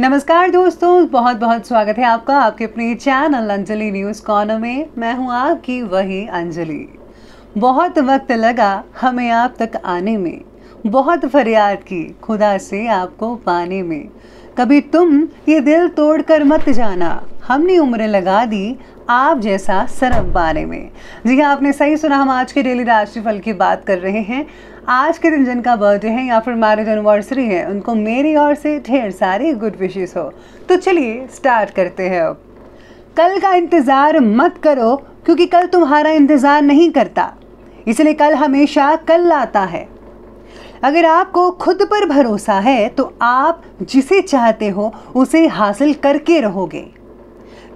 नमस्कार दोस्तों बहुत बहुत स्वागत है आपका आपके अपने चैनल अंजलि न्यूज़ कॉर्नर में मैं हूं आपकी वही अंजलि बहुत वक्त लगा हमें आप तक आने में बहुत फरियाद की खुदा से आपको पाने में कभी तुम ये दिल तोड़ कर मत जाना हमने उम्र लगा दी आप जैसा सरब बारे में जी हाँ आपने सही सुना हम आज के डेली राशिफल की बात कर रहे हैं आज के दिन जिनका बर्थडे है या फिर मैरिज एनिवर्सरी है उनको मेरी ओर से ढेर सारी गुड विशेष हो तो चलिए स्टार्ट करते हैं अब कल का इंतज़ार मत करो क्योंकि कल तुम्हारा इंतज़ार नहीं करता इसलिए कल हमेशा कल आता है अगर आपको खुद पर भरोसा है तो आप जिसे चाहते हो उसे हासिल करके रहोगे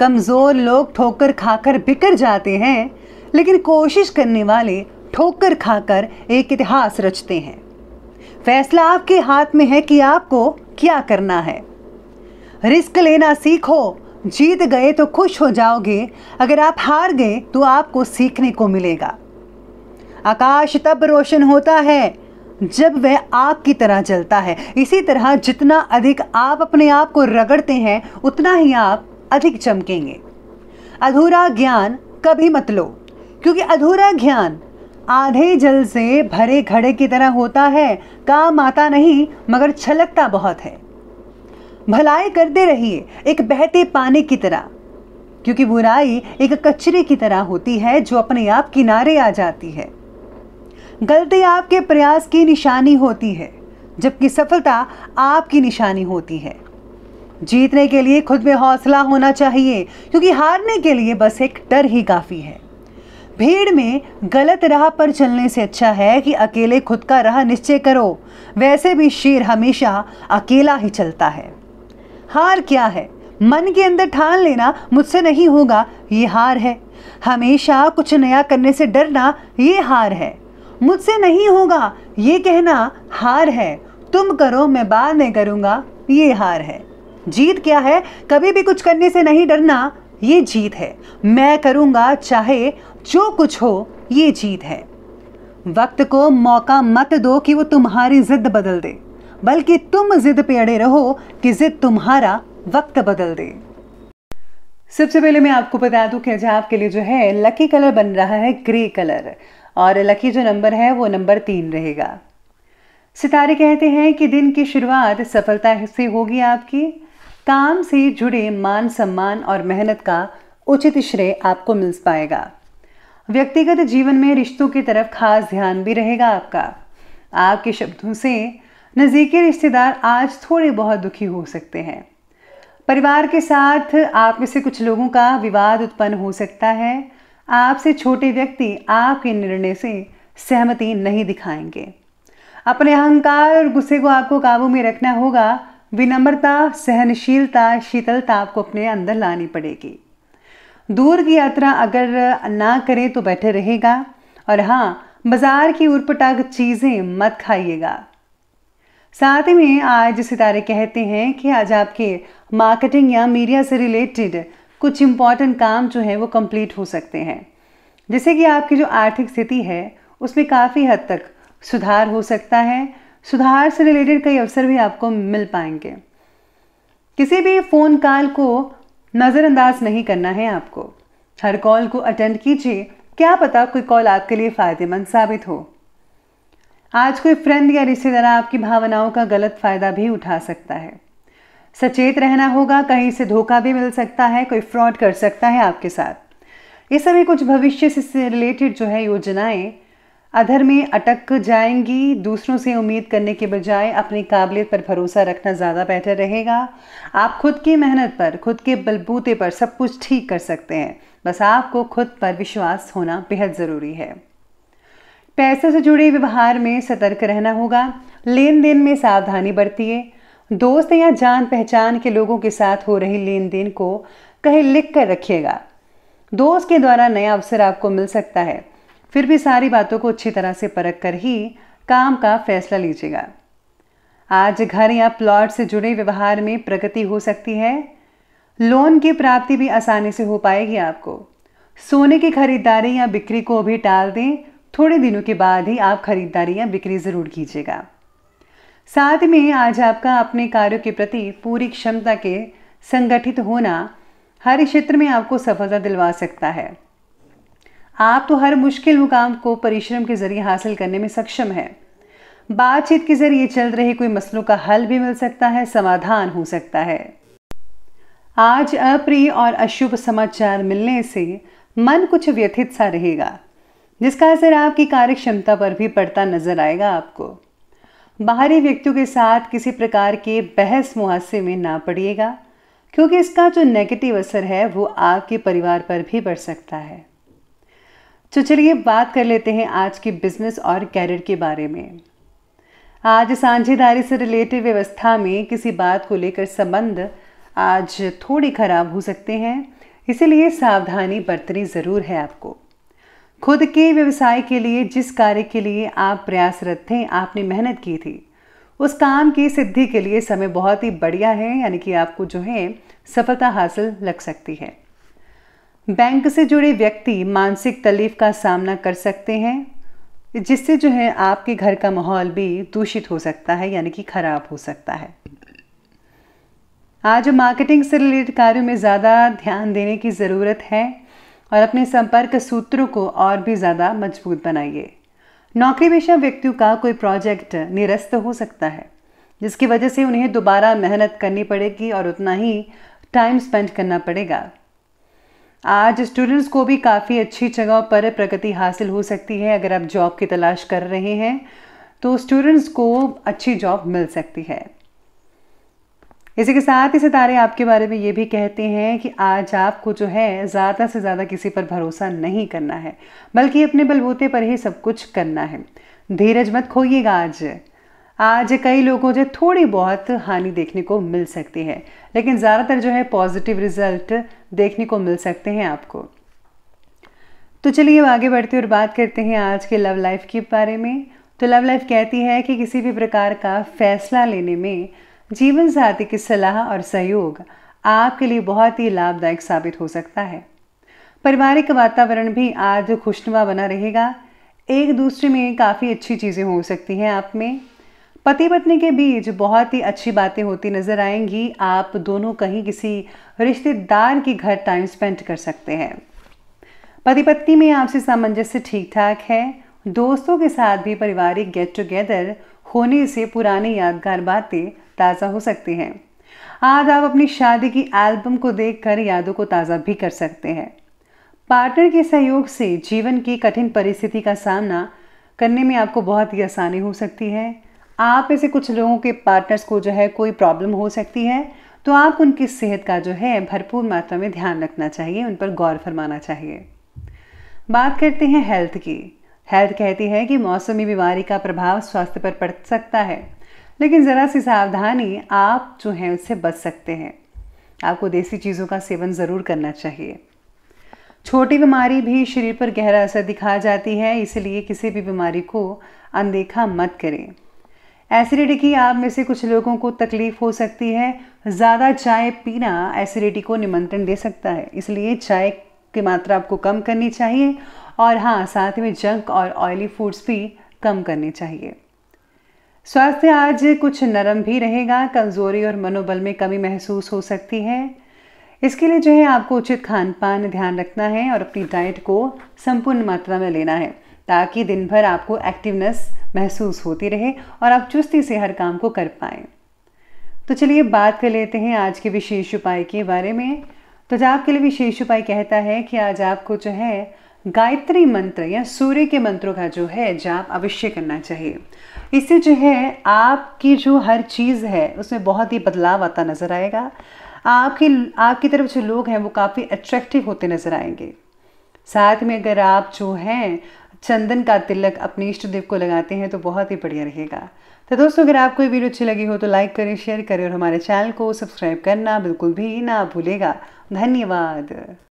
कमज़ोर लोग ठोकर खाकर बिकर जाते हैं लेकिन कोशिश करने वाले ठोकर खाकर एक इतिहास रचते हैं फैसला आपके हाथ में है कि आपको क्या करना है रिस्क लेना सीखो जीत गए तो खुश हो जाओगे अगर आप हार गए तो आपको सीखने को मिलेगा आकाश तब रोशन होता है जब वह आग की तरह जलता है इसी तरह जितना अधिक आप अपने आप को रगड़ते हैं उतना ही आप अधिक चमकेंगे अधूरा ज्ञान कभी मत लो क्योंकि अधूरा ज्ञान आधे जल से भरे घड़े की तरह होता है काम आता नहीं मगर छलकता बहुत है भलाई करते रहिए एक बहते पानी की तरह क्योंकि बुराई एक कचरे की तरह होती है जो अपने आप किनारे आ जाती है गलती आपके प्रयास की निशानी होती है जबकि सफलता आपकी निशानी होती है जीतने के लिए खुद में हौसला होना चाहिए क्योंकि हारने के लिए बस एक डर ही काफ़ी है भीड़ में गलत राह पर चलने से अच्छा है कि अकेले खुद का राह निश्चय करो वैसे भी शेर हमेशा अकेला ही चलता है हार क्या है मन के अंदर ठान लेना मुझसे नहीं होगा ये हार है हमेशा कुछ नया करने से डरना ये हार है मुझसे नहीं होगा ये कहना हार है तुम करो मैं बाद में करूँगा ये हार है जीत क्या है कभी भी कुछ करने से नहीं डरना ये जीत है मैं करूंगा चाहे जो कुछ हो ये जीत है वक्त को मौका मत दो कि वो तुम्हारी जिद बदल दे बल्कि तुम जिद पे अड़े रहो कि जिद तुम्हारा वक्त बदल दे सबसे पहले मैं आपको बता दूं कि आज आपके लिए जो है लकी कलर बन रहा है ग्रे कलर और लकी जो नंबर है वो नंबर तीन रहेगा सितारे कहते हैं कि दिन की शुरुआत सफलता से होगी आपकी काम से जुड़े मान सम्मान और मेहनत का उचित श्रेय आपको मिल पाएगा व्यक्तिगत जीवन में रिश्तों की तरफ खास ध्यान भी रहेगा आपका आपके शब्दों से नज़दीकी रिश्तेदार आज थोड़े बहुत दुखी हो सकते हैं परिवार के साथ आप में से कुछ लोगों का विवाद उत्पन्न हो सकता है आपसे छोटे व्यक्ति आपके निर्णय से सहमति नहीं दिखाएंगे अपने अहंकार और गुस्से को आपको काबू में रखना होगा विनम्रता सहनशीलता शीतलता आपको अपने अंदर लानी पड़ेगी दूर की यात्रा अगर ना करें तो बेटर रहेगा और हाँ बाजार की उटपटांग चीज़ें मत खाइएगा साथ ही में आज सितारे कहते हैं कि आज आपके मार्केटिंग या मीडिया से रिलेटेड कुछ इम्पॉर्टेंट काम जो है वो कंप्लीट हो सकते हैं जैसे कि आपकी जो आर्थिक स्थिति है उसमें काफ़ी हद तक सुधार हो सकता है सुधार से रिलेटेड कई अवसर भी आपको मिल पाएंगे किसी भी फ़ोन कॉल को नज़रअंदाज नहीं करना है आपको हर कॉल को अटेंड कीजिए क्या पता कोई कॉल आपके लिए फ़ायदेमंद साबित हो आज कोई फ्रेंड या रिश्तेदार आपकी भावनाओं का गलत फ़ायदा भी उठा सकता है सचेत रहना होगा कहीं से धोखा भी मिल सकता है कोई फ्रॉड कर सकता है आपके साथ ये सभी कुछ भविष्य से रिलेटेड जो है योजनाएं अधर में अटक जाएंगी दूसरों से उम्मीद करने के बजाय अपनी काबिलियत पर भरोसा रखना ज़्यादा बेहतर रहेगा आप खुद की मेहनत पर खुद के बलबूते पर सब कुछ ठीक कर सकते हैं बस आपको खुद पर विश्वास होना बेहद ज़रूरी है पैसे से जुड़े व्यवहार में सतर्क रहना होगा लेन देन में सावधानी बरतिए दोस्त या जान पहचान के लोगों के साथ हो रही लेन देन को कहीं लिख कर रखिएगा दोस्त के द्वारा नया अवसर आपको मिल सकता है फिर भी सारी बातों को अच्छी तरह से परख कर ही काम का फैसला लीजिएगा आज घर या प्लॉट से जुड़े व्यवहार में प्रगति हो सकती है लोन की प्राप्ति भी आसानी से हो पाएगी आपको सोने की खरीदारी या बिक्री को भी टाल दें थोड़े दिनों के बाद ही आप खरीदारी या बिक्री ज़रूर कीजिएगा साथ में आज आपका अपने कार्यों के प्रति पूरी क्षमता के संगठित होना हर क्षेत्र में आपको सफलता दिलवा सकता है आप तो हर मुश्किल मुकाम को परिश्रम के जरिए हासिल करने में सक्षम हैं बातचीत के जरिए चल रहे कोई मसलों का हल भी मिल सकता है समाधान हो सकता है आज अप्रिय और अशुभ समाचार मिलने से मन कुछ व्यथित सा रहेगा जिसका असर आपकी कार्य क्षमता पर भी पड़ता नजर आएगा आपको बाहरी व्यक्तियों के साथ किसी प्रकार के बहस मुहासे में ना पड़िएगा क्योंकि इसका जो नेगेटिव असर है वो आपके परिवार पर भी पड़ सकता है तो चलिए बात कर लेते हैं आज के बिजनेस और कैरियर के बारे में आज साझेदारी से रिलेटेड व्यवस्था में किसी बात को लेकर संबंध आज थोड़े खराब हो सकते हैं इसीलिए सावधानी बरतनी ज़रूर है आपको खुद के व्यवसाय के लिए जिस कार्य के लिए आप प्रयासरत थे आपने मेहनत की थी उस काम की सिद्धि के लिए समय बहुत ही बढ़िया है यानी कि आपको जो है सफलता हासिल लग सकती है बैंक से जुड़े व्यक्ति मानसिक तकलीफ का सामना कर सकते हैं जिससे जो है आपके घर का माहौल भी दूषित हो सकता है यानी कि खराब हो सकता है आज मार्केटिंग से रिलेटेड कार्यों में ज़्यादा ध्यान देने की ज़रूरत है और अपने संपर्क सूत्रों को और भी ज़्यादा मजबूत बनाइए नौकरी पेशा व्यक्तियों का कोई प्रोजेक्ट निरस्त हो सकता है जिसकी वजह से उन्हें दोबारा मेहनत करनी पड़ेगी और उतना ही टाइम स्पेंड करना पड़ेगा आज स्टूडेंट्स को भी काफ़ी अच्छी जगह पर प्रगति हासिल हो सकती है अगर आप जॉब की तलाश कर रहे हैं तो स्टूडेंट्स को अच्छी जॉब मिल सकती है इसी के साथ ही सितारे आपके बारे में ये भी कहते हैं कि आज आपको जो है ज़्यादा से ज़्यादा किसी पर भरोसा नहीं करना है बल्कि अपने बलबूते पर ही सब कुछ करना है धीरज मत खोइएगा आज आज कई लोगों से थोड़ी बहुत हानि देखने को मिल सकती है लेकिन ज़्यादातर जो है पॉजिटिव रिजल्ट देखने को मिल सकते हैं आपको तो चलिए आगे बढ़ते और बात करते हैं आज के लव लाइफ के बारे में तो लव लाइफ कहती है कि किसी भी प्रकार का फैसला लेने में जीवन साथी की सलाह और सहयोग आपके लिए बहुत ही लाभदायक साबित हो सकता है पारिवारिक वातावरण भी आज खुशनुमा बना रहेगा एक दूसरे में काफ़ी अच्छी चीज़ें हो सकती हैं आप में पति पत्नी के बीच बहुत ही अच्छी बातें होती नज़र आएंगी आप दोनों कहीं किसी रिश्तेदार के घर टाइम स्पेंड कर सकते हैं पति पत्नी में आपसी सामंजस्य ठीक ठाक है दोस्तों के साथ भी पारिवारिक गेट टुगेदर होने से पुरानी यादगार बातें ताज़ा हो सकती हैं आज आप अपनी शादी की एल्बम को देखकर यादों को ताज़ा भी कर सकते हैं पार्टनर के सहयोग से जीवन की कठिन परिस्थिति का सामना करने में आपको बहुत ही आसानी हो सकती है आप में से कुछ लोगों के पार्टनर्स को जो है कोई प्रॉब्लम हो सकती है तो आप उनकी सेहत का जो है भरपूर मात्रा में ध्यान रखना चाहिए उन पर गौर फरमाना चाहिए बात करते हैं हेल्थ की हेल्थ कहती है कि मौसमी बीमारी का प्रभाव स्वास्थ्य पर पड़ सकता है लेकिन ज़रा सी सावधानी आप जो है उससे बच सकते हैं आपको देसी चीज़ों का सेवन ज़रूर करना चाहिए छोटी बीमारी भी शरीर पर गहरा असर दिखा जाती है इसलिए किसी भी बीमारी को अनदेखा मत करें एसिडिटी की आप में से कुछ लोगों को तकलीफ हो सकती है ज़्यादा चाय पीना एसिडिटी को निमंत्रण दे सकता है इसलिए चाय की मात्रा आपको कम करनी चाहिए और हाँ साथ में जंक और ऑयली फूड्स भी कम करने चाहिए स्वास्थ्य आज कुछ नरम भी रहेगा कमज़ोरी और मनोबल में कमी महसूस हो सकती है इसके लिए जो है आपको उचित खान पान ध्यान रखना है और अपनी डाइट को संपूर्ण मात्रा में लेना है ताकि दिन भर आपको एक्टिवनेस महसूस होती रहे और आप चुस्ती से हर काम को कर पाए तो चलिए बात कर लेते हैं आज के विशेष उपाय के बारे में तो जो आपके लिए विशेष उपाय कहता है कि आज आपको जो है गायत्री मंत्र या सूर्य के मंत्रों का जो है जाप अवश्य करना चाहिए इससे जो है आपकी जो हर चीज़ है उसमें बहुत ही बदलाव आता नज़र आएगा आपकी आपकी तरफ जो लोग हैं वो काफ़ी अट्रैक्टिव होते नज़र आएंगे साथ में अगर आप जो हैं चंदन का तिलक अपने इष्ट देव को लगाते हैं तो बहुत ही बढ़िया रहेगा तो दोस्तों अगर आपको ये वीडियो अच्छी लगी हो तो लाइक करें शेयर करें और हमारे चैनल को सब्सक्राइब करना बिल्कुल भी ना भूलेगा धन्यवाद